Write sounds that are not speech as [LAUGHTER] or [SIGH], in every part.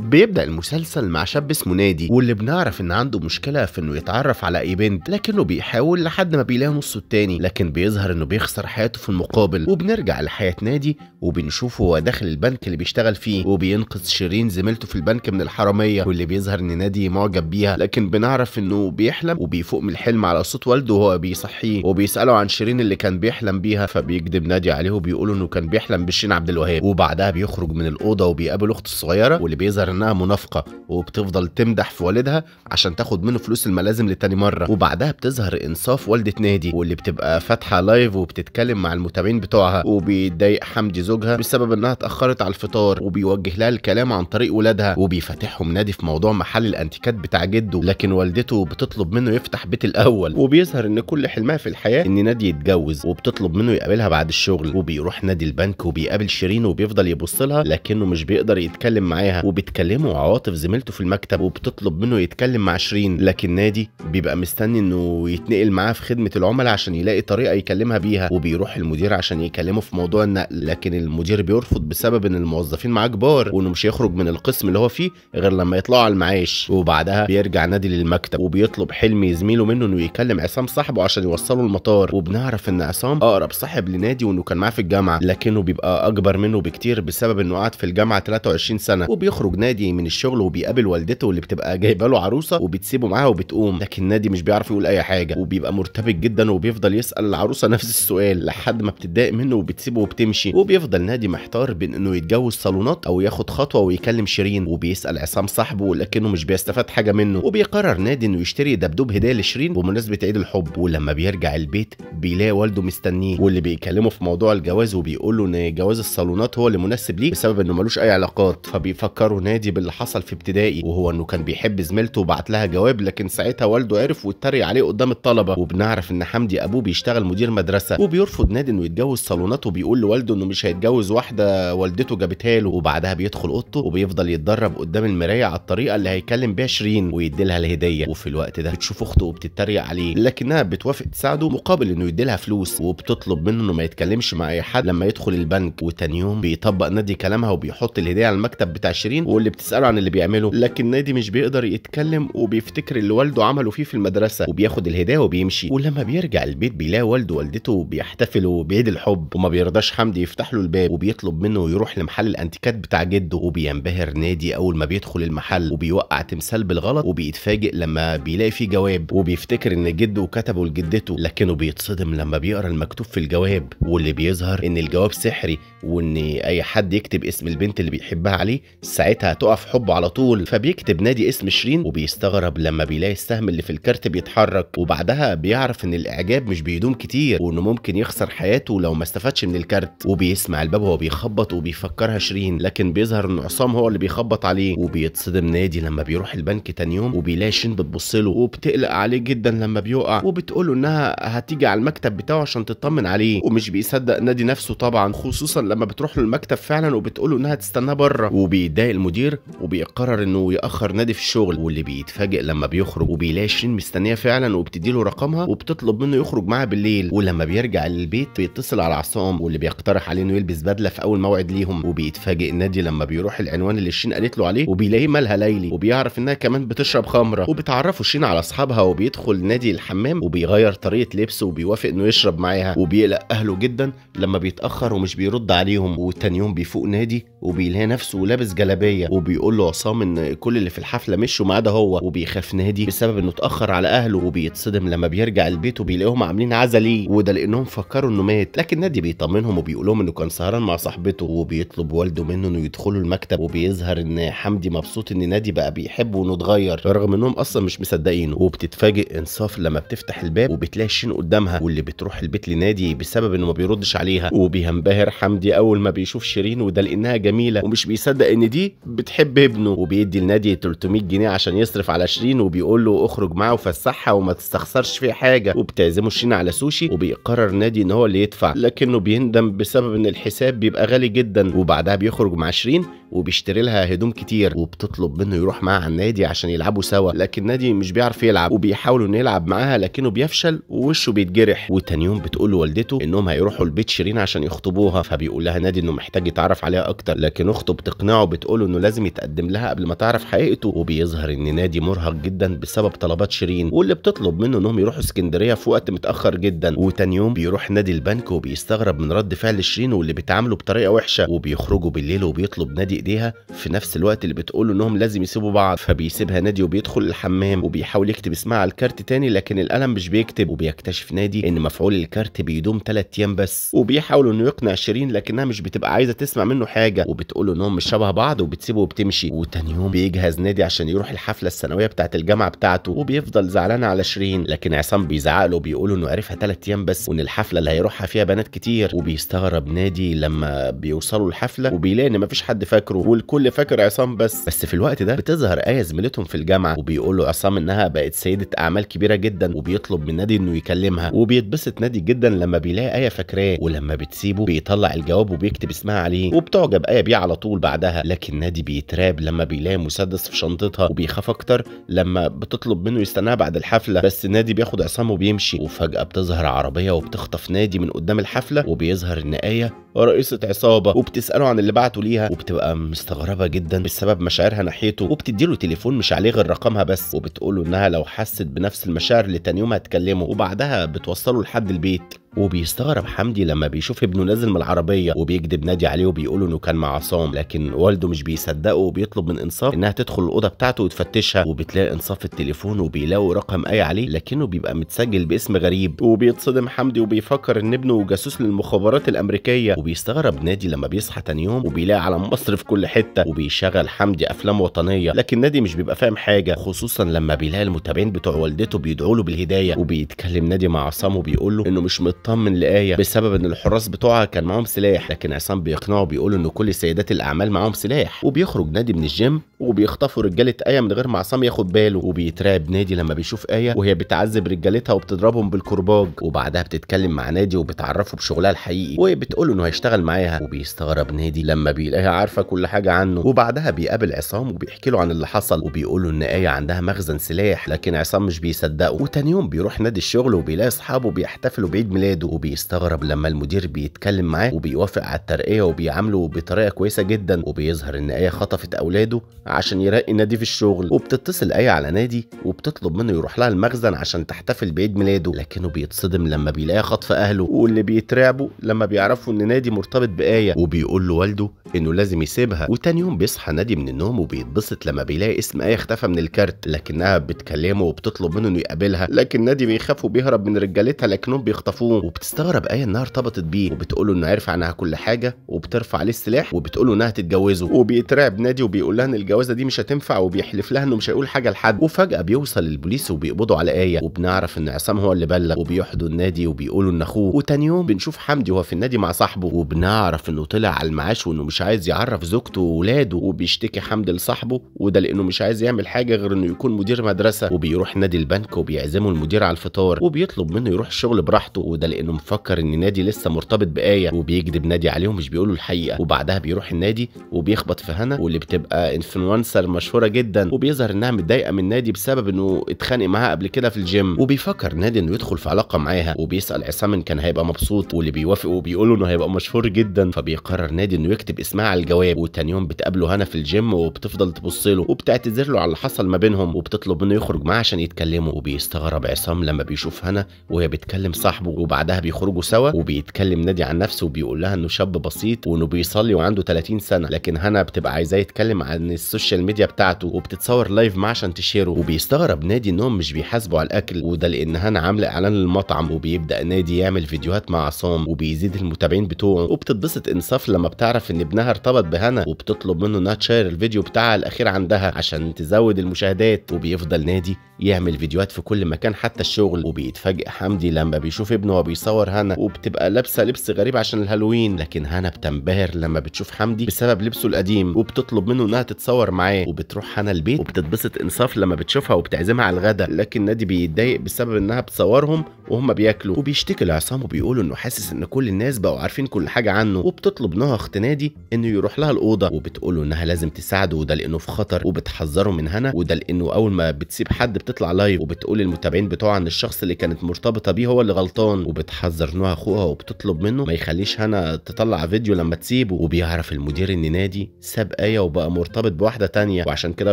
بيبدأ المسلسل مع شاب اسمه نادي واللي بنعرف ان عنده مشكلة في انه يتعرف على اي بنت لكنه بيحاول لحد ما بيلاقي نصه التاني لكن بيظهر انه بيخسر حياته في المقابل وبنرجع لحياة نادي وبنشوفه هو داخل البنك اللي بيشتغل فيه وبينقذ شيرين زميلته في البنك من الحرامية واللي بيظهر ان نادي معجب بيها لكن بنعرف انه بيحلم وبيفوق من الحلم على صوت والده وهو بيصحيه وبيسأله عن شيرين اللي كان بيحلم بيها فبيكذب نادي عليه وبيقول انه كان بيحلم بشيرين عبد الوهاب وبعدها بيخرج من الأوضة وبيقابل أخته الصغيرة واللي بتظهر انها منافقه وبتفضل تمدح في والدها عشان تاخد منه فلوس الملازم لتاني مره وبعدها بتظهر انصاف والده نادي واللي بتبقى فاتحه لايف وبتتكلم مع المتابعين بتوعها وبيتضايق حمدي زوجها بسبب انها اتاخرت على الفطار وبيوجه لها الكلام عن طريق ولادها وبيفاتحهم نادي في موضوع محل الانتيكات بتاع جده لكن والدته بتطلب منه يفتح بيت الاول وبيظهر ان كل حلمها في الحياه ان نادي يتجوز وبتطلب منه يقابلها بعد الشغل وبيروح نادي البنك وبيقابل شيرين وبيفضل يبص لها لكنه مش بيقدر يتكلم معاها وب بيتكلموا وعواطف زميلته في المكتب وبتطلب منه يتكلم مع شيرين لكن نادي بيبقى مستني انه يتنقل معاه في خدمه العملاء عشان يلاقي طريقه يكلمها بيها وبيروح المدير عشان يكلمه في موضوع النقل لكن المدير بيرفض بسبب ان الموظفين معاه كبار وانه مش هيخرج من القسم اللي هو فيه غير لما يطلعوا على المعاش وبعدها بيرجع نادي للمكتب وبيطلب حلمي زميله منه انه يكلم عصام صاحبه عشان يوصله المطار وبنعرف ان عصام اقرب صاحب لنادي وانه كان معاه في الجامعه لكنه بيبقى اكبر منه بكتير بسبب انه قعد في الجامعه 23 سنه وبيخرج بيخرج نادي من الشغل وبيقابل والدته اللي بتبقى جايبه له عروسه وبتسيبه معاها وبتقوم لكن نادي مش بيعرف يقول اي حاجه وبيبقى مرتبك جدا وبيفضل يسال العروسه نفس السؤال لحد ما بتتضايق منه وبتسيبه وبتمشي وبيفضل نادي محتار بين انه يتجوز صالونات او ياخد خطوه ويكلم شيرين وبيسال عصام صاحبه لكنه مش بيستفاد حاجه منه وبيقرر نادي انه يشتري دبدوب هديه لشيرين بمناسبه عيد الحب ولما بيرجع البيت بيلاقي والده مستنيه واللي بيكلمه في موضوع الجواز وبيقول له ان جواز الصالونات هو اللي مناسب ليه بسبب انه ملوش اي علاقات فبيفكروا نادي باللي حصل في ابتدائي وهو انه كان بيحب زميلته وبعت لها جواب لكن ساعتها والده عرف واتريق عليه قدام الطلبه وبنعرف ان حمدي ابوه بيشتغل مدير مدرسه وبيرفض نادي انه يتجوز صالونات وبيقول لوالده انه مش هيتجوز واحده والدته جابتها له وبعدها بيدخل اوضته وبيفضل يتدرب قدام المرايه على الطريقه اللي هيكلم بيها شيرين ويدي لها الهديه وفي الوقت ده بتشوف اخته وبتتريق عليه لكنها بتوافق تساعده مقابل انه يدي لها فلوس وبتطلب منه انه ما يتكلمش مع اي حد لما يدخل البنك وتاني يوم بيطبق نادي كلامها وبيحط الهديه على المكتب بتاع شيرين واللي بتساله عن اللي بيعمله لكن نادي مش بيقدر يتكلم وبيفتكر اللي والده عمله فيه في المدرسه وبياخد الهدايا وبيمشي ولما بيرجع البيت بيلاقي والده ووالدته بيحتفلوا بعيد الحب وما بيرضاش حمدي يفتح له الباب وبيطلب منه يروح لمحل الانتيكات بتاع جده وبينبهر نادي اول ما بيدخل المحل وبيوقع تمثال بالغلط وبيتفاجئ لما بيلاقي فيه جواب وبيفتكر ان جده كتبه لجدته لكنه بيتصدم لما بيقرا المكتوب في الجواب واللي بيظهر ان الجواب سحري وان اي حد يكتب اسم البنت اللي بيحبها عليه ساعتها ساعتها هتقف حبه على طول فبيكتب نادي اسم شيرين وبيستغرب لما بيلاقي السهم اللي في الكارت بيتحرك وبعدها بيعرف ان الاعجاب مش بيدوم كتير وانه ممكن يخسر حياته لو ما استفادش من الكارت وبيسمع الباب وهو بيخبط وبيفكرها شيرين لكن بيظهر ان عصام هو اللي بيخبط عليه وبيتصدم نادي لما بيروح البنك تاني يوم وبيلاقي شيرين بتبص له وبتقلق عليه جدا لما بيقع وبتقول له انها هتيجي على المكتب بتاعه عشان تطمن عليه ومش بيصدق نادي نفسه طبعا خصوصا لما بتروح له المكتب فعلا وبتقول له انها تستناه بره وبيضايق المدير وبيقرر انه ياخر نادي في الشغل واللي بيتفاجئ لما بيخرج وبيلاقي شيرين مستنيه فعلا وبتديله رقمها وبتطلب منه يخرج معاها بالليل ولما بيرجع للبيت بيتصل على عصام واللي بيقترح عليه انه يلبس بدله في اول موعد ليهم وبيتفاجئ نادي لما بيروح العنوان اللي شين قالت له عليه وبيلاقيه مالها ليلي وبيعرف انها كمان بتشرب خمره وبتعرفه شين على اصحابها وبيدخل نادي الحمام وبيغير طريقه لبسه وبيوافق انه يشرب معاها وبيقلق اهله جدا لما بيتاخر ومش بيرد عليهم وتاني يوم بيفوق نادي وبيلاقي نفسه لابس جلابيه العربيه وبيقول له عصام ان كل اللي في الحفله مشوا ما عدا هو وبيخاف نادي بسبب انه اتاخر على اهله وبيتصدم لما بيرجع البيت وبيلاقيهم عاملين عزا ليه وده لانهم فكروا انه مات لكن نادي بيطمنهم وبيقول لهم انه كان سهران مع صاحبته وبيطلب والده منه انه يدخلوا المكتب وبيظهر ان حمدي مبسوط ان نادي بقى بيحبه وانه اتغير رغم انهم اصلا مش مصدقينه وبتتفاجئ انصاف لما بتفتح الباب وبتلاقي شين قدامها واللي بتروح البيت لنادي بسبب انه ما بيردش عليها وبينبهر حمدي اول ما بيشوف شيرين وده لانها جميله ومش بيصدق ان دي بتحب ابنه وبيدي لنادي 300 جنيه عشان يصرف على شيرين وبيقول له اخرج معاه وفسحها وما تستخسرش فيه حاجه وبتعزمه شيرين على سوشي وبيقرر نادي ان هو اللي يدفع لكنه بيندم بسبب ان الحساب بيبقى غالي جدا وبعدها بيخرج مع شيرين وبيشتري لها هدوم كتير وبتطلب منه يروح معاها على النادي عشان يلعبوا سوا لكن نادي مش بيعرف يلعب وبيحاولوا انه يلعب معاها لكنه بيفشل ووشه بيتجرح وتاني يوم بتقول لوالدته انهم هيروحوا لبيت شيرين عشان يخطبوها فبيقول لها نادي انه محتاج يتعرف عليها اكتر لكن اخته بتقنعه بتقول له انه لازم يتقدم لها قبل ما تعرف حقيقته وبيظهر ان نادي مرهق جدا بسبب طلبات شيرين واللي بتطلب منه انهم يروحوا اسكندريه في وقت متاخر جدا وتاني يوم بيروح نادي البنك وبيستغرب من رد فعل شيرين واللي بيتعاملوا بطريقه وحشه وبيخرجوا بالليل وبيطلب نادي ايديها في نفس الوقت اللي بتقول انهم لازم يسيبوا بعض فبيسيبها نادي وبيدخل الحمام وبيحاول يكتب اسمها على الكارت تاني لكن القلم مش بيكتب وبيكتشف نادي ان مفعول الكارت بيدوم 3 ايام بس وبيحاول انه يقنع شيرين لكنها مش بتبقى عايزه تسمع منه حاجه وبتقول انهم مش شبه بعض وبت بتسيبه وبتمشي وتاني يوم بيجهز نادي عشان يروح الحفله السنويه بتاعه الجامعه بتاعته وبيفضل زعلان على شيرين لكن عصام بيزعق له بيقول انه عرفها ثلاث ايام بس وان الحفله اللي هيروحها فيها بنات كتير وبيستغرب نادي لما بيوصلوا الحفله وبيلاقي ان مفيش حد فاكره والكل فاكر عصام بس بس في الوقت ده بتظهر ايه زميلتهم في الجامعه وبيقول له عصام انها بقت سيده اعمال كبيره جدا وبيطلب من نادي انه يكلمها وبيتبسط نادي جدا لما بيلاقي ايه فاكراه ولما بتسيبه بيطلع الجواب وبيكتب اسمها عليه وبتعجب ايه بيه على طول بعدها لكن نادي دي بيتراب لما بيلاقي مسدس في شنطتها وبيخاف اكتر لما بتطلب منه يستناها بعد الحفله بس نادي بياخد عصام وبيمشي وفجاه بتظهر عربيه وبتخطف نادي من قدام الحفله وبيظهر ان ايه رئيسه عصابه وبتساله عن اللي بعته ليها وبتبقى مستغربه جدا بسبب مشاعرها ناحيته وبتديله تليفون مش عليه غير رقمها بس وبتقوله انها لو حست بنفس المشاعر اللي تاني يوم هتكلمه وبعدها بتوصله لحد البيت وبيستغرب حمدي لما بيشوف ابنه نازل من العربيه وبيكذب نادي عليه وبيقول انه كان مع عصام لكن والده مش بيصدقه وبيطلب من انصاف انها تدخل الاوضه بتاعته وتفتشها وبتلاقي انصاف التليفون وبيلاقوا رقم اي عليه لكنه بيبقى متسجل باسم غريب وبيتصدم حمدي وبيفكر ان ابنه جاسوس للمخابرات الامريكيه وبيستغرب نادي لما بيصحى تاني يوم وبيلاقي على مصر في كل حته وبيشغل حمدي افلام وطنيه لكن نادي مش بيبقى فاهم حاجه خصوصا لما بيلاقي المتابعين بتوع والدته بيدعوا له بالهدايه وبيتكلم نادي مع عصام وبيقول له انه مش مت بيطمن لآية بسبب ان الحراس بتوعها كان معاهم سلاح لكن عصام بيقنعه بيقول إن كل سيدات الاعمال معاهم سلاح وبيخرج نادي من الجيم وبيخطفوا رجاله آية من غير ما عصام ياخد باله وبيترعب نادي لما بيشوف آية وهي بتعذب رجالتها وبتضربهم بالكرباج وبعدها بتتكلم مع نادي وبتعرفه بشغلها الحقيقي وبتقول انه هيشتغل معاها وبيستغرب نادي لما بيلاقيها عارفه كل حاجه عنه وبعدها بيقابل عصام وبيحكي له عن اللي حصل وبيقول له ان آية عندها مخزن سلاح لكن عصام مش بيصدقه وتاني يوم بيروح نادي الشغل وبيلاقي اصحابه بيحتفلوا بعيد ميلاد ولاده وبيستغرب لما المدير بيتكلم معاه وبيوافق على الترقيه وبيعامله بطريقه كويسه جدا وبيظهر ان ايه خطفت اولاده عشان يرقي نادي في الشغل وبتتصل ايه على نادي وبتطلب منه يروح لها المخزن عشان تحتفل بعيد ميلاده لكنه بيتصدم لما بيلاقي خطف اهله واللي بيترعبوا لما بيعرفوا ان نادي مرتبط بايه وبيقول له والده انه لازم يسيبها وتاني يوم بيصحى نادي من النوم وبيتبسط لما بيلاقي اسم ايه اختفى من الكارت لكنها بتكلمه وبتطلب منه انه يقابلها لكن نادي بيخاف وبيهرب من رجالتها لكنهم بيخطفوه وبتستغرب ايه انها ارتبطت بيه وبتقول له انه عرف عنها كل حاجه وبترفع عليه السلاح وبتقول له انها تتجوزه وبيترعب نادي وبيقول لها ان الجوازه دي مش هتنفع وبيحلف لها انه مش هيقول حاجه لحد وفجاه بيوصل البوليس وبيقبضوا على ايه وبنعرف ان عصام هو اللي بلغ وبيحضوا النادي وبيقولوا ان اخوه وتاني يوم بنشوف حمدي وهو في النادي مع صاحبه وبنعرف انه طلع على المعاش وانه مش عايز يعرف زوجته واولاده وبيشتكي حمدي لصاحبه وده لانه مش عايز يعمل حاجه غير انه يكون مدير مدرسه وبيروح نادي البنك وبيعزمه المدير على الفطار وبيطلب منه يروح الشغل براحته وده لانه مفكر ان نادي لسه مرتبط بايه وبيكذب نادي عليه ومش بيقولوا الحقيقه وبعدها بيروح النادي وبيخبط في هنا واللي بتبقى انفلونسر مشهوره جدا وبيظهر انها متضايقه من نادي بسبب انه اتخانق معاها قبل كده في الجيم وبيفكر نادي انه يدخل في علاقه معاها وبيسال عصام ان كان هيبقى مبسوط واللي بيوافق وبيقول انه هيبقى مشهور جدا فبيقرر نادي انه يكتب اسمها على الجواب وتاني يوم بتقابله هنا في الجيم وبتفضل تبص له وبتعتذر له على اللي حصل ما بينهم وبتطلب منه يخرج معاها عشان يتكلموا وبيستغرب عصام لما بيشوف هنا وهي بتكلم صاحبه وبعد بعدها بيخرجوا سوا وبيتكلم نادي عن نفسه وبيقول لها انه شاب بسيط وانه بيصلي وعنده 30 سنه لكن هنا بتبقى عايزاه يتكلم عن السوشيال ميديا بتاعته وبتتصور لايف معاه عشان تشيره وبيستغرب نادي انهم مش بيحاسبوا على الاكل وده لان هنا عامله اعلان للمطعم وبيبدا نادي يعمل فيديوهات مع عصام وبيزيد المتابعين بتوعه وبتتبسط انصاف لما بتعرف ان ابنها ارتبط بهنا وبتطلب منه انها تشير الفيديو بتاعها الاخير عندها عشان تزود المشاهدات وبيفضل نادي يعمل فيديوهات في كل مكان حتى الشغل وبيتفاجئ حمدي لما بيشوف ابنه بيصور هانا وبتبقى لابسه لبس غريب عشان الهالوين لكن هانا بتنبهر لما بتشوف حمدي بسبب لبسه القديم وبتطلب منه انها تتصور معاه وبتروح هانا البيت وبتتبسط انصاف لما بتشوفها وبتعزمها على الغدا لكن نادي بيتضايق بسبب انها بتصورهم وهم بياكلوا وبيشتكي لعصام وبيقول انه حاسس ان كل الناس بقوا عارفين كل حاجه عنه وبتطلب نهى اخت نادي انه يروح لها الاوضه وبتقول له انها لازم تساعده وده لانه في خطر وبتحذره من هنا وده لانه اول ما بتسيب حد بتطلع لايف وبتقول للمتابعين بتوعها ان الشخص اللي كانت مرتبطه بيه هو اللي غلطان وبتحذر نوع اخوها وبتطلب منه ما يخليش هنا تطلع فيديو لما تسيبه وبيعرف المدير ان نادي ساب ايه وبقى مرتبط بواحده تانية وعشان كده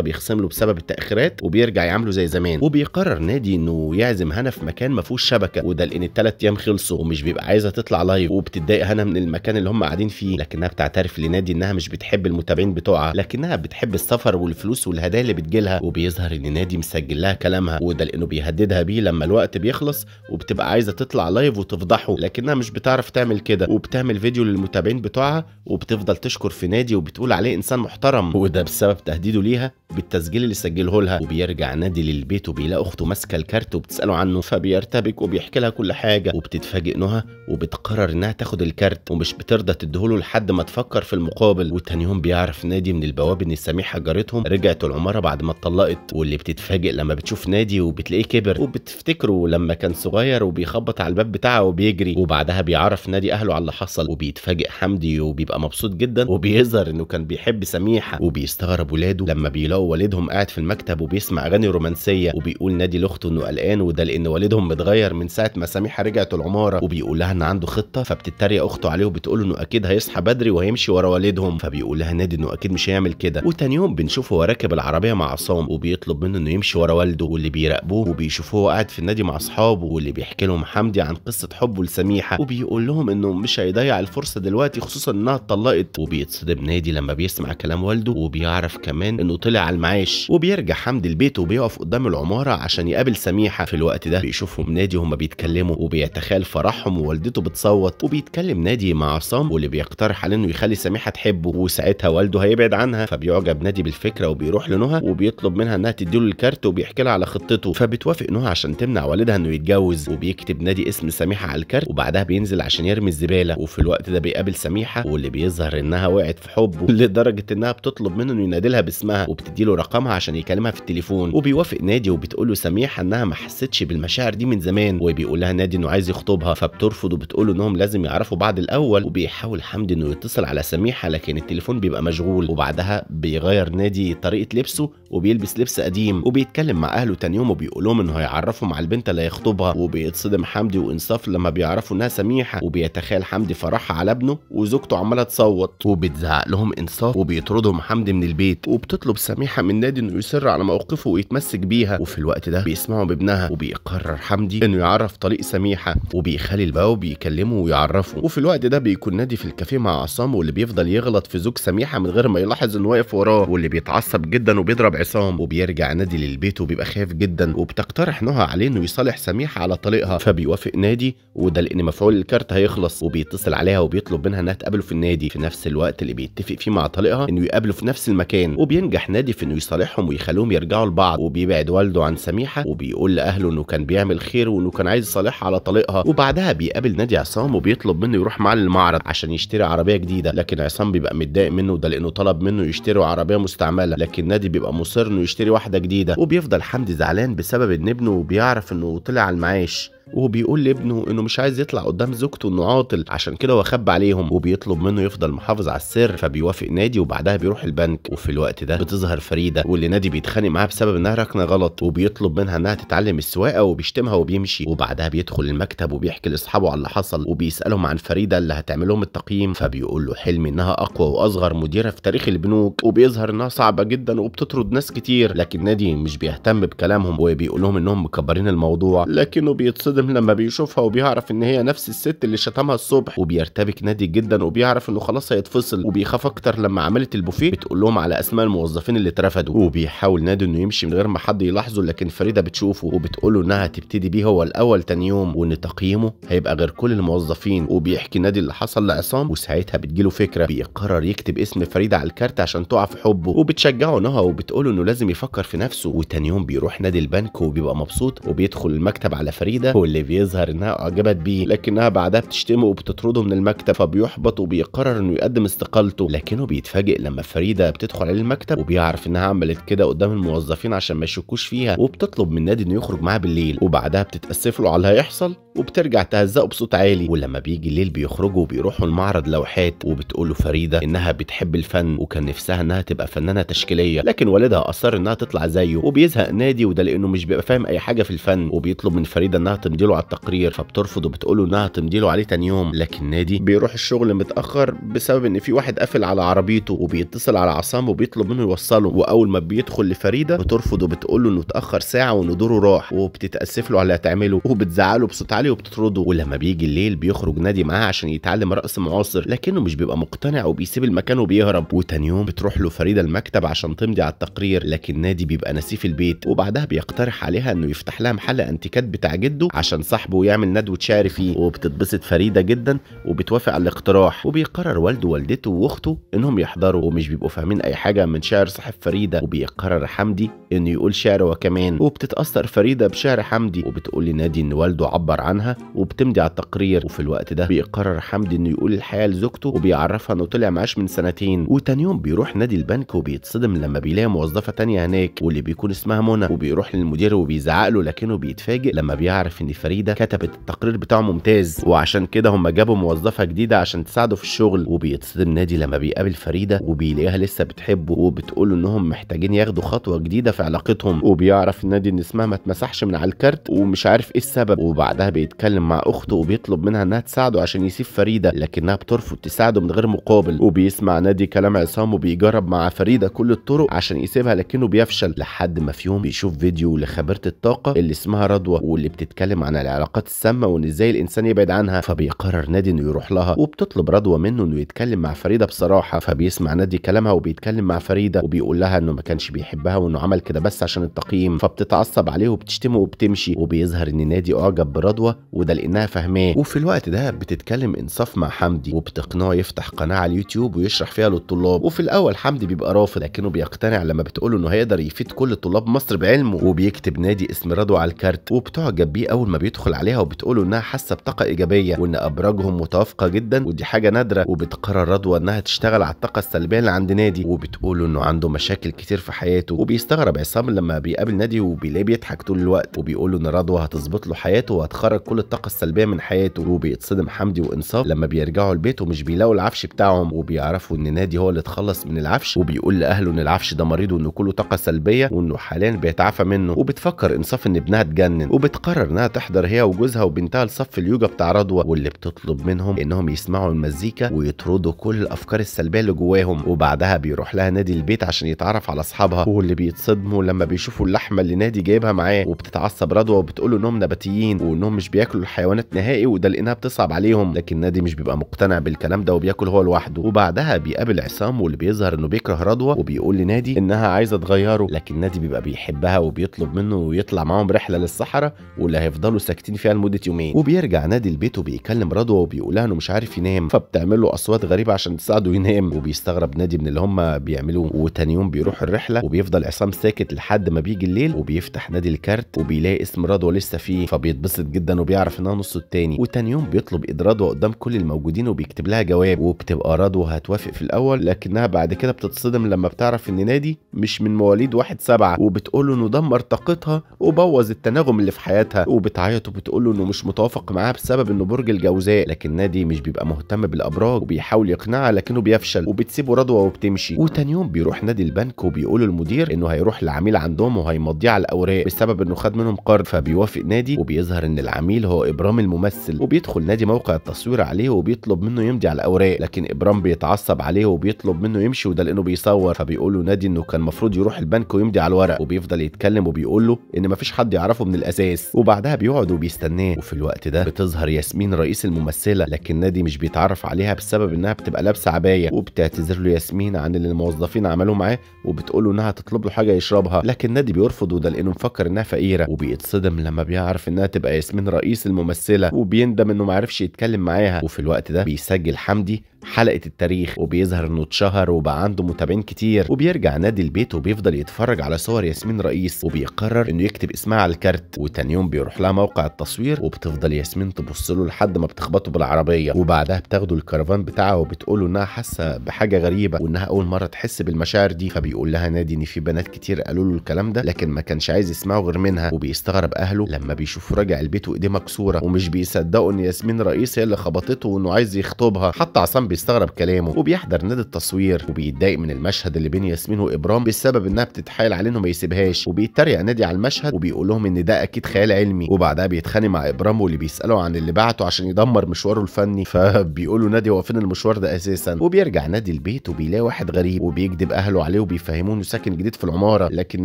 بيخصم له بسبب التاخيرات وبيرجع يعامله زي زمان وبيقرر نادي انه يعزم هنا في مكان ما فيهوش شبكه وده لان الثلاث ايام خلصوا ومش بيبقى عايزه تطلع لايف وبتضايق هنا من المكان اللي هم قاعدين فيه لكنها بتعترف لنادي انها مش بتحب المتابعين بتوعها لكنها بتحب السفر والفلوس والهدايا اللي بتجيلها وبيظهر ان نادي مسجل لها كلامها وده لانه بيهددها بيه لما الوقت بيخلص وبتبقى عايزه تطلع لايف لايف وتفضحه لكنها مش بتعرف تعمل كده وبتعمل فيديو للمتابعين بتوعها وبتفضل تشكر في نادي وبتقول عليه انسان محترم وده بسبب تهديده ليها بالتسجيل اللي سجله لها وبيرجع نادي للبيت وبيلاقي اخته ماسكه الكارت وبتساله عنه فبيرتبك وبيحكي لها كل حاجه وبتتفاجئ نهى وبتقرر انها تاخد الكارت ومش بترضى تديهوله لحد ما تفكر في المقابل وتاني يوم بيعرف نادي من البواب ان سميحه جارتهم رجعت العماره بعد ما اتطلقت واللي بتتفاجئ لما بتشوف نادي وبتلاقيه كبر وبتفتكره لما كان صغير وبيخبط على الباب بتاعه وبيجري وبعدها بيعرف نادي اهله على اللي حصل وبيتفاجئ حمدي وبيبقى مبسوط جدا وبيظهر انه كان بيحب سميحه وبيستغرب ولاده لما بيلاقوا والدهم قاعد في المكتب وبيسمع اغاني رومانسيه وبيقول نادي لاخته انه قلقان وده لان والدهم متغير من ساعه ما سميحه رجعت العماره وبيقول لها ان عنده خطه فبتتريق اخته عليه وبتقول له انه اكيد هيصحى بدري وهيمشي ورا والدهم فبيقول لها نادي انه اكيد مش هيعمل كده وتاني يوم بنشوفه هو راكب العربيه مع عصام وبيطلب منه انه يمشي ورا والده واللي بيراقبوه وبيشوفوه قاعد في النادي مع اصحابه واللي بيحكي لهم حمدي عن قصه قصه حبه لسميحه وبيقول لهم انه مش هيضيع الفرصه دلوقتي خصوصا انها اتطلقت وبيتصدم نادي لما بيسمع كلام والده وبيعرف كمان انه طلع على المعاش وبيرجع حمدي البيت وبيقف قدام العماره عشان يقابل سميحه في الوقت ده بيشوفهم نادي وهما بيتكلموا وبيتخيل فرحهم ووالدته بتصوت وبيتكلم نادي مع عصام واللي بيقترح عليه انه يخلي سميحه تحبه وساعتها والده هيبعد عنها فبيعجب نادي بالفكره وبيروح لنهى وبيطلب منها انها تديله الكارت وبيحكي لها على خطته فبتوافق نهى عشان تمنع والدها انه يتجوز وبيكتب نادي اسم سميحه على الكارت وبعدها بينزل عشان يرمي الزباله وفي الوقت ده بيقابل سميحه واللي بيظهر انها وقعت في حبه [LAUGHS] لدرجه انها بتطلب منه انه ينادلها باسمها وبتدي له رقمها عشان يكلمها في التليفون وبيوافق نادي وبتقول له سميحه انها ما حستش بالمشاعر دي من زمان وبيقول لها نادي انه عايز يخطبها فبترفض وبتقول له انهم لازم يعرفوا بعض الاول وبيحاول حمدي انه يتصل على سميحه لكن التليفون بيبقى مشغول وبعدها بيغير نادي طريقه لبسه وبيلبس لبس قديم وبيتكلم مع اهله تاني يوم وبيقول لهم انه هيعرفهم على البنت اللي هيخطبها وبيتصدم حمدي وانصار الصف لما بيعرفوا انها سميحه وبيتخيل حمدي فرحها على ابنه وزوجته عماله تصوت وبتزعق لهم انصاف وبيطردهم حمدي من البيت وبتطلب سميحه من نادي انه يصر على موقفه ويتمسك بيها وفي الوقت ده بيسمعوا بابنها وبيقرر حمدي انه يعرف طريق سميحه وبيخلي البواب يكلمه ويعرفه وفي الوقت ده بيكون نادي في الكافيه مع عصام واللي بيفضل يغلط في زوج سميحه من غير ما يلاحظ انه واقف وراه واللي بيتعصب جدا وبيضرب عصام وبيرجع نادي للبيت وبيبقى خايف جدا وبتقترح نهى عليه انه يصالح سميحه على طريقها فبيوافق نادي النادي وده لان مفعول الكارت هيخلص وبيتصل عليها وبيطلب منها انها تقابله في النادي في نفس الوقت اللي بيتفق فيه مع طليقها انه يقابله في نفس المكان وبينجح نادي في انه يصالحهم ويخليهم يرجعوا لبعض وبيبعد والده عن سميحه وبيقول لاهله انه كان بيعمل خير وانه كان عايز يصالحها على طليقها وبعدها بيقابل نادي عصام وبيطلب منه يروح معاه للمعرض عشان يشتري عربيه جديده لكن عصام بيبقى متضايق منه ده لانه طلب منه يشتري عربيه مستعمله لكن نادي بيبقى مصر انه يشتري واحده جديده وبيفضل حمدي زعلان بسبب ان ابنه بيعرف انه طلع على المعاش وبيقول لابنه انه مش عايز يطلع قدام زوجته انه عاطل عشان كده هو عليهم وبيطلب منه يفضل محافظ على السر فبيوافق نادي وبعدها بيروح البنك وفي الوقت ده بتظهر فريده واللي نادي بيتخانق معاها بسبب انها ركنه غلط وبيطلب منها انها تتعلم السواقه وبيشتمها وبيمشي وبعدها بيدخل المكتب وبيحكي لاصحابه على اللي حصل وبيسالهم عن فريده اللي هتعمل لهم التقييم فبيقول له حلمي انها اقوى واصغر مديره في تاريخ البنوك وبيظهر انها صعبه جدا وبتطرد ناس كتير لكن نادي مش بيهتم بكلامهم وبيقول لهم انهم مكبرين الموضوع لكنه بيتصدم الراجل لما بيشوفها وبيعرف ان هي نفس الست اللي شتمها الصبح وبيرتبك نادي جدا وبيعرف انه خلاص هيتفصل وبيخاف اكتر لما عملت البوفيه بتقول لهم على اسماء الموظفين اللي اترفدوا وبيحاول نادي انه يمشي من غير ما حد يلاحظه لكن فريده بتشوفه وبتقول له انها هتبتدي بيه هو الاول تاني يوم وان تقييمه هيبقى غير كل الموظفين وبيحكي نادي اللي حصل لعصام وساعتها بتجيله فكره بيقرر يكتب اسم فريده على الكارت عشان تقع في حبه وبتشجعه نهى وبتقول انه لازم يفكر في نفسه وتاني يوم بيروح نادي البنك وبيبقى مبسوط وبيدخل المكتب على فريده اللي بيظهر انها اعجبت بيه لكنها بعدها بتشتمه وبتطرده من المكتب فبيحبط وبيقرر انه يقدم استقالته لكنه بيتفاجئ لما فريده بتدخل عليه المكتب وبيعرف انها عملت كده قدام الموظفين عشان ما يشكوش فيها وبتطلب من نادي انه يخرج معاها بالليل وبعدها بتتاسف له على اللي هيحصل وبترجع تهزقه بصوت عالي ولما بيجي الليل بيخرجوا وبيروحوا المعرض لوحات وبتقول له فريده انها بتحب الفن وكان نفسها انها تبقى فنانه تشكيليه لكن والدها اصر انها تطلع زيه وبيزهق نادي وده لانه مش بيبقى فاهم اي حاجه في الفن وبيطلب من فريده انها تمديله على التقرير فبترفض له انها تمديله عليه تاني يوم لكن نادي بيروح الشغل متاخر بسبب ان في واحد قافل على عربيته وبيتصل على عصام وبيطلب منه يوصله واول ما بيدخل لفريده بترفض وبتقول له انه اتاخر ساعه وان دوره راح وبتتاسف له على اللي هتعمله وبتزعله بصوت عالي وبتطرده ولما بيجي الليل بيخرج نادي معاه عشان يتعلم رقص معاصر لكنه مش بيبقى مقتنع وبيسيب المكان وبيهرب وتاني يوم بتروح له فريده المكتب عشان تمضي على التقرير لكن نادي بيبقى نسيف في البيت وبعدها بيقترح عليها انه يفتح لها محل انتيكات بتاع جده عشان صاحبه ويعمل ندوة شعر فيه وبتتبسط فريدة جدا وبتوافق على الاقتراح وبيقرر والده ووالدته واخته انهم يحضروا ومش بيبقوا فاهمين اي حاجة من شعر صاحب فريدة وبيقرر حمدي انه يقول شعر وكمان وبتتأثر فريدة بشعر حمدي وبتقول لنادي ان والده عبر عنها وبتمضي على التقرير وفي الوقت ده بيقرر حمدي انه يقول الحياة لزوجته وبيعرفها انه طلع معاش من سنتين وتاني يوم بيروح نادي البنك وبيتصدم لما بيلاقي موظفة تانية هناك واللي بيكون اسمها منى وبيروح للمدير وبيزعق له لكنه بيتفاجئ لما بيعرف ان ان يعني فريده كتبت التقرير بتاعه ممتاز وعشان كده هم جابوا موظفه جديده عشان تساعده في الشغل وبيتصدم نادي لما بيقابل فريده وبيلاقيها لسه بتحبه وبتقول انهم محتاجين ياخدوا خطوه جديده في علاقتهم وبيعرف النادي ان اسمها ما اتمسحش من على الكارت ومش عارف ايه السبب وبعدها بيتكلم مع اخته وبيطلب منها انها تساعده عشان يسيب فريده لكنها بترفض تساعده من غير مقابل وبيسمع نادي كلام عصام وبيجرب مع فريده كل الطرق عشان يسيبها لكنه بيفشل لحد ما في يوم بيشوف فيديو لخبيره الطاقه اللي اسمها رضوى واللي بتتكلم معنى عن العلاقات السامه وان ازاي الانسان يبعد عنها فبيقرر نادي انه يروح لها وبتطلب رضوى منه انه يتكلم مع فريده بصراحه فبيسمع نادي كلامها وبيتكلم مع فريده وبيقول لها انه ما كانش بيحبها وانه عمل كده بس عشان التقييم فبتتعصب عليه وبتشتمه وبتمشي وبيظهر ان نادي اعجب آه برضوى وده لانها فاهماه وفي الوقت ده بتتكلم انصاف مع حمدي وبتقنعه يفتح قناه على اليوتيوب ويشرح فيها للطلاب وفي الاول حمدي بيبقى رافض لكنه بيقتنع لما بتقوله انه هيقدر يفيد كل طلاب مصر بعلمه وبيكتب نادي اسم رضوى على الكارت وبتعجب بيه اول ما بيدخل عليها وبتقوله انها حاسه بطاقه ايجابيه وان ابراجهم متوافقه جدا ودي حاجه نادره وبتقرر رضوى انها تشتغل على الطاقه السلبيه اللي عند نادي وبتقوله انه عنده مشاكل كتير في حياته وبيستغرب عصام لما بيقابل نادي وبيلاقيه بيضحك طول الوقت وبيقوله ان رضوى هتظبط له حياته وهتخرج كل الطاقه السلبيه من حياته وبيتصدم حمدي وانصاف لما بيرجعوا البيت ومش بيلاقوا العفش بتاعهم وبيعرفوا ان نادي هو اللي اتخلص من العفش وبيقول لاهله ان العفش ده مريض وانه كله طاقه سلبيه وانه حاليا بيتعافى منه وبتفكر انصاف ان ابنها اتجنن وبتقرر انها بتحضر هي وجوزها وبنتها لصف اليوجا بتاع رضوى واللي بتطلب منهم انهم يسمعوا المزيكا ويطردوا كل الافكار السلبيه اللي جواهم وبعدها بيروح لها نادي البيت عشان يتعرف على اصحابها واللي بيتصدموا لما بيشوفوا اللحمه اللي نادي جايبها معاه وبتتعصب رضوى وبتقول انهم نباتيين وانهم مش بياكلوا الحيوانات نهائي وده لانها بتصعب عليهم لكن نادي مش بيبقى مقتنع بالكلام ده وبياكل هو لوحده وبعدها بيقابل عصام واللي بيظهر انه بيكره رضوى وبيقول لنادي انها عايزه تغيره لكن نادي بيبقى بيحبها وبيطلب منه ويطلع معاهم رحله للصحراء واللي هيفضل بيفضلوا ساكتين فيها لمده يومين وبيرجع نادي البيت وبيكلم رضوى وبيقول لها انه مش عارف ينام فبتعمل له اصوات غريبه عشان تساعده ينام وبيستغرب نادي من اللي هم بيعملوه وتاني يوم بيروح الرحله وبيفضل عصام ساكت لحد ما بيجي الليل وبيفتح نادي الكارت وبيلاقي اسم رضوى لسه فيه فبيتبسط جدا وبيعرف انها نصه التاني وتاني يوم بيطلب ايد رضوى قدام كل الموجودين وبيكتب لها جواب وبتبقى رضوى هتوافق في الاول لكنها بعد كده بتتصدم لما بتعرف ان نادي مش من مواليد واحد سبعة وبتقول له انه دمر طاقتها وبوظ التناغم اللي في حياتها وبتع بتعيط وبتقول له انه مش متوافق معاها بسبب انه برج الجوزاء لكن نادي مش بيبقى مهتم بالابراج وبيحاول يقنعها لكنه بيفشل وبتسيبه رضوى وبتمشي وتاني يوم بيروح نادي البنك وبيقول المدير انه هيروح لعميل عندهم وهيمضيه على الاوراق بسبب انه خد منهم قرض فبيوافق نادي وبيظهر ان العميل هو ابرام الممثل وبيدخل نادي موقع التصوير عليه وبيطلب منه يمضي على الاوراق لكن ابرام بيتعصب عليه وبيطلب منه يمشي وده لانه بيصور فبيقول له نادي انه كان المفروض يروح البنك ويمضي على الورق وبيفضل يتكلم وبيقول له ان مفيش حد يعرفه من الاساس وبعدها بيقعدوا بيستناه وفي الوقت ده بتظهر ياسمين رئيس الممثله لكن نادي مش بيتعرف عليها بسبب انها بتبقى لابسه عبايه وبتعتذر له ياسمين عن اللي الموظفين عملوه معاه وبتقول له انها تطلب له حاجه يشربها لكن نادي بيرفض وده لانه مفكر انها فقيره وبيتصدم لما بيعرف انها تبقى ياسمين رئيس الممثله وبيندم انه ما عرفش يتكلم معاها وفي الوقت ده بيسجل حمدي حلقة التاريخ وبيظهر انه اتشهر وبقى عنده متابعين كتير وبيرجع نادي البيت وبيفضل يتفرج على صور ياسمين رئيس وبيقرر انه يكتب اسمها على الكارت وتاني يوم بيروح لها موقع التصوير وبتفضل ياسمين تبص له لحد ما بتخبطه بالعربية وبعدها بتاخده الكرفان بتاعها وبتقول له انها حاسة بحاجة غريبة وانها اول مرة تحس بالمشاعر دي فبيقول لها نادي ان في بنات كتير قالوا له الكلام ده لكن ما كانش عايز يسمعه غير منها وبيستغرب اهله لما بيشوفه راجع البيت وايديه مكسورة ومش بيصدقوا ان ياسمين رئيس هي اللي خبطته وانه عايز يخطبها حتى عصام بيستغرب كلامه وبيحضر نادي التصوير وبيتضايق من المشهد اللي بين ياسمين وابرام بسبب انها بتتحايل عليه انه ما يسيبهاش وبيتريق نادي على المشهد وبيقول لهم ان ده اكيد خيال علمي وبعدها بيتخانق مع ابرام واللي بيساله عن اللي بعته عشان يدمر مشواره الفني فبيقولوا نادي هو فين المشوار ده اساسا وبيرجع نادي البيت وبيلاقي واحد غريب وبيكذب اهله عليه وبيفهموه انه ساكن جديد في العماره لكن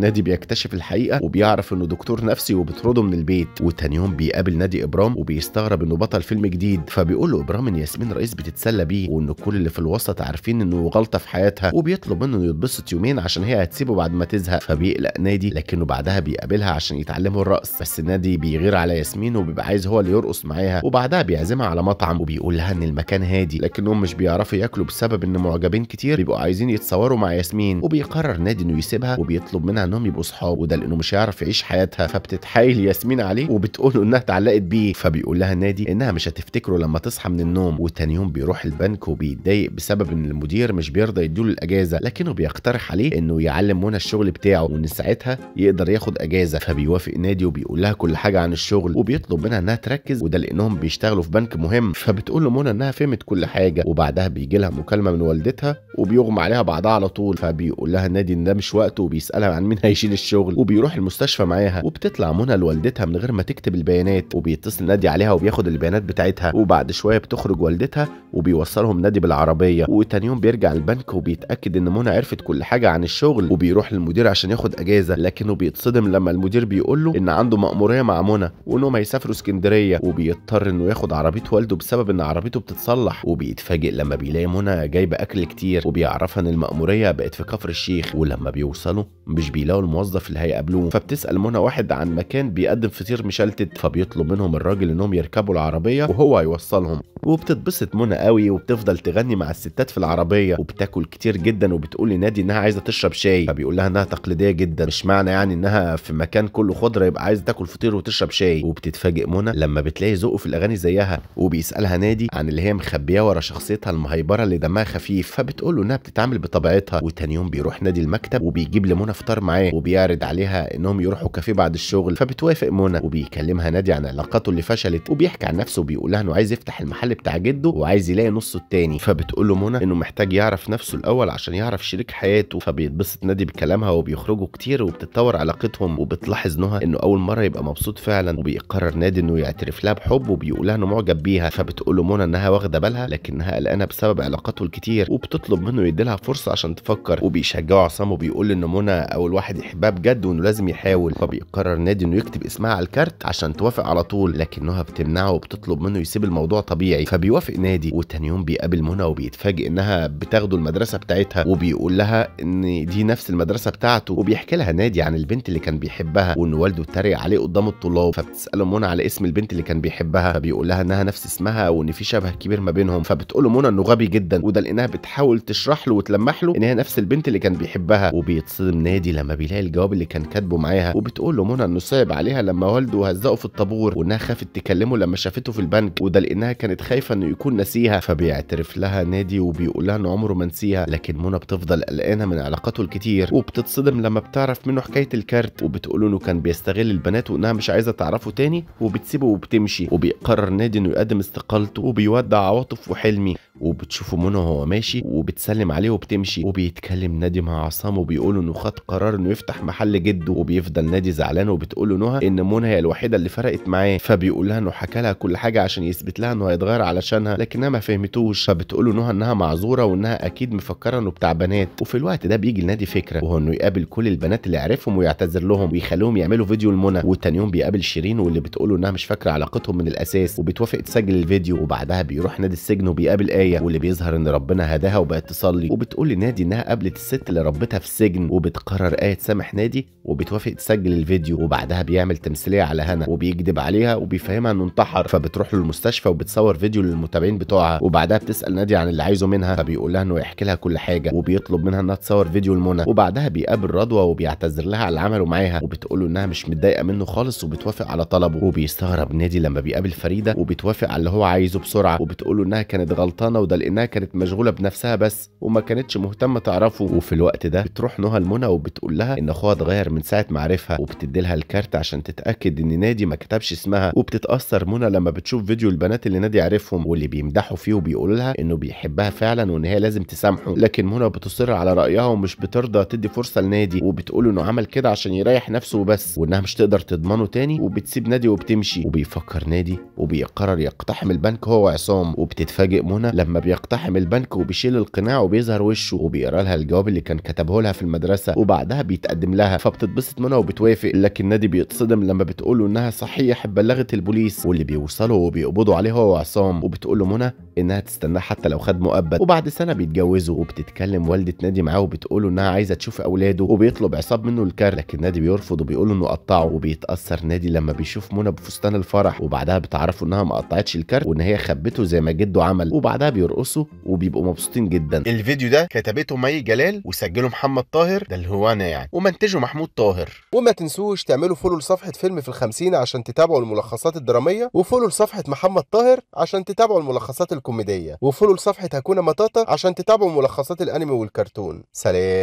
نادي بيكتشف الحقيقه وبيعرف انه دكتور نفسي وبيطرده من البيت وتاني يوم بيقابل نادي ابرام وبيستغرب انه بطل فيلم جديد فبيقول له ابرام ان ياسمين رئيس بتتسلى بيه وان كل اللي في الوسط عارفين انه غلطه في حياتها وبيطلب منه يتبسط يومين عشان هي هتسيبه بعد ما تزهق فبيقلق نادي لكنه بعدها بيقابلها عشان يتعلموا الرقص بس نادي بيغير على ياسمين وبيبقى عايز هو اللي يرقص معاها وبعدها بيعزمها على مطعم وبيقول لها ان المكان هادي لكنهم مش بيعرفوا ياكلوا بسبب ان معجبين كتير بيبقوا عايزين يتصوروا مع ياسمين وبيقرر نادي انه يسيبها وبيطلب منها انهم يبقوا صحاب وده لانه مش هيعرف يعيش حياتها فبتتحايل ياسمين عليه وبتقول له انها اتعلقت بيه فبيقول لها نادي انها مش هتفتكره لما تصحى من النوم وتاني يوم بيروح البنك مالك وبيتضايق بسبب ان المدير مش بيرضى يديله الاجازه لكنه بيقترح عليه انه يعلم منى الشغل بتاعه وان ساعتها يقدر ياخد اجازه فبيوافق نادي وبيقول لها كل حاجه عن الشغل وبيطلب منها انها تركز وده لانهم بيشتغلوا في بنك مهم فبتقول له منى انها فهمت كل حاجه وبعدها بيجي لها مكالمه من والدتها وبيغمى عليها بعدها على طول فبيقول لها النادي ان ده مش وقته وبيسالها عن مين [LAUGHS] هيشيل الشغل وبيروح المستشفى معاها وبتطلع منى لوالدتها من غير ما تكتب البيانات وبيتصل نادي عليها وبياخد البيانات بتاعتها وبعد شويه بتخرج والدتها وبيوصلهم وبيختارهم نادي بالعربيه وتاني يوم بيرجع البنك وبيتاكد ان منى عرفت كل حاجه عن الشغل وبيروح للمدير عشان ياخد اجازه لكنه بيتصدم لما المدير بيقول له ان عنده مأموريه مع منى وانهم هيسافروا اسكندريه وبيضطر انه ياخد عربيه والده بسبب ان عربيته بتتصلح وبيتفاجئ لما بيلاقي منى جايبه اكل كتير وبيعرفها ان المأموريه بقت في كفر الشيخ ولما بيوصلوا مش بيلاقوا الموظف اللي هيقابلوه فبتسأل منى واحد عن مكان بيقدم فطير مشلتت فبيطلب منهم الراجل انهم يركبوا العربيه وهو هيوصلهم وبتتبسط منى قوي وبتفضل بتفضل تغني مع الستات في العربيه وبتاكل كتير جدا وبتقول لنادي انها عايزه تشرب شاي فبيقول لها انها تقليديه جدا مش معنى يعني انها في مكان كله خضره يبقى عايزه تاكل فطير وتشرب شاي وبتتفاجئ منى لما بتلاقي ذوقه في الاغاني زيها وبيسالها نادي عن اللي هي مخبيه ورا شخصيتها المهيبره اللي دمها خفيف فبتقول له انها بتتعامل بطبيعتها وتاني يوم بيروح نادي المكتب وبيجيب لمنى فطار معاه وبيعرض عليها انهم يروحوا كافيه بعد الشغل فبتوافق منى وبيكلمها نادي عن علاقاته اللي فشلت وبيحكي عن نفسه وبيقول لها انه عايز يفتح المحل بتاع جده وعايز يلاقي نص التاني فبتقول له منى انه محتاج يعرف نفسه الاول عشان يعرف شريك حياته فبيتبسط نادي بكلامها وبيخرجوا كتير وبتتطور علاقتهم وبتلاحظ نهى انه اول مره يبقى مبسوط فعلا وبيقرر نادي انه يعترف لها بحب وبيقول لها انه معجب بيها فبتقول له منى انها واخده بالها لكنها قلقانه بسبب علاقاته الكتير وبتطلب منه يديلها فرصه عشان تفكر وبيشجعه عصام وبيقول ان منى اول واحد يحبها بجد وانه لازم يحاول فبيقرر نادي انه يكتب اسمها على الكارت عشان توافق على طول لكن نهى بتمنعه وبتطلب منه يسيب الموضوع طبيعي فبيوافق نادي وتاني يوم بي بيقابل منى وبيتفاجئ انها بتاخده المدرسه بتاعتها وبيقول لها ان دي نفس المدرسه بتاعته وبيحكي لها نادي عن البنت اللي كان بيحبها وان والده اتريق عليه قدام الطلاب فبتساله منى على اسم البنت اللي كان بيحبها فبيقول لها انها نفس اسمها وان في شبه كبير ما بينهم فبتقول له منى انه غبي جدا وده لانها بتحاول تشرح له وتلمح له ان هي نفس البنت اللي كان بيحبها وبيتصدم نادي لما بيلاقي الجواب اللي كان كاتبه معاها وبتقول له منى انه صعب عليها لما والده هزقه في الطابور وانها خافت تكلمه لما شافته في البنك وده لانها كانت خايفه انه يكون نسيها فبيعت بيعترف لها نادي وبيقول لها انه عمره ما نسيها لكن منى بتفضل قلقانه من علاقاته الكتير وبتتصدم لما بتعرف منه حكايه الكارت وبتقول انه كان بيستغل البنات وانها مش عايزه تعرفه تاني وبتسيبه وبتمشي وبيقرر نادي انه يقدم استقالته وبيودع عواطف وحلمي وبتشوفه منى وهو ماشي وبتسلم عليه وبتمشي وبيتكلم نادي مع عصام وبيقول انه خد قرار انه يفتح محل جده وبيفضل نادي زعلان وبتقول نهى ان منى هي الوحيده اللي فرقت معاه فبيقول لها انه حكى لها كل حاجه عشان يثبت لها انه هيتغير علشانها لكنها ما فهمتوش وشها بتقول نهى انها معذوره وانها اكيد مفكره انه بتاع بنات وفي الوقت ده بيجي لنادي فكره وهو انه يقابل كل البنات اللي عرفهم ويعتذر لهم ويخليهم يعملوا فيديو لمنى وتاني يوم بيقابل شيرين واللي بتقول انها مش فاكره علاقتهم من الاساس وبتوافق تسجل الفيديو وبعدها بيروح نادي السجن وبيقابل ايه واللي بيظهر ان ربنا هداها وبقت تصلي وبتقول لنادي انها قابلت الست اللي ربتها في السجن وبتقرر ايه تسامح نادي وبتوافق تسجل الفيديو وبعدها بيعمل تمثيليه على هنا وبيكذب عليها وبيفهمها انه انتحر فبتروح له المستشفى وبتصور فيديو للمتابعين بتوعها وبعدها بتسال ناديه عن اللي عايزه منها فبيقول لها انه يحكي لها كل حاجه وبيطلب منها انها تصور فيديو لمنى وبعدها بيقابل رضوى وبيعتذر لها على اللي عمله معاها وبتقول له انها مش متضايقه منه خالص وبتوافق على طلبه وبيستغرب نادي لما بيقابل فريده وبتوافق على اللي هو عايزه بسرعه وبتقول له انها كانت غلطانه وده لانها كانت مشغوله بنفسها بس وما كانتش مهتمه تعرفه وفي الوقت ده بتروح نهى لمنى وبتقول لها ان اخوها اتغير من ساعه ما عرفها وبتدي لها الكارت عشان تتاكد ان نادي ما كتبش اسمها وبتتاثر منى لما بتشوف فيديو البنات اللي نادي عارفهم واللي بيمدحوا فيه وبيقولوا بيقولها انه بيحبها فعلا وان هي لازم تسامحه لكن منى بتصر على رايها ومش بترضى تدي فرصه لنادي وبتقول انه عمل كده عشان يريح نفسه وبس وانها مش تقدر تضمنه تاني وبتسيب نادي وبتمشي وبيفكر نادي وبيقرر يقتحم البنك هو وعصام وبتتفاجئ منى لما بيقتحم البنك وبيشيل القناع وبيظهر وشه وبيقرا لها الجواب اللي كان كتبه لها في المدرسه وبعدها بيتقدم لها فبتتبسط منى وبتوافق لكن نادي بيتصدم لما بتقول انها صحيح بلغت البوليس واللي بيوصلوا وبيقبضوا عليه هو وعصام وبتقول له منى انها تستنى مستناه حتى لو خد مؤبد وبعد سنه بيتجوزوا وبتتكلم والده نادي معاه وبتقول له انها عايزه تشوف اولاده وبيطلب عصاب منه الكار لكن نادي بيرفض وبيقول انه قطعه وبيتاثر نادي لما بيشوف منى بفستان الفرح وبعدها بتعرفوا انها ما قطعتش الكارت وان هي خبته زي ما جده عمل وبعدها بيرقصوا وبيبقوا مبسوطين جدا الفيديو ده كتبته مي جلال وسجله محمد طاهر ده الهوانه يعني ومنتجه محمود طاهر وما تنسوش تعملوا فولو لصفحه فيلم في الخمسين عشان تتابعوا الملخصات الدراميه وفولو لصفحه محمد طاهر عشان تتابعوا الملخصات الكوميديه وفولوا وفولو لصفحة هاكونا مطاطا عشان تتابعوا ملخصات الأنمي والكرتون سلام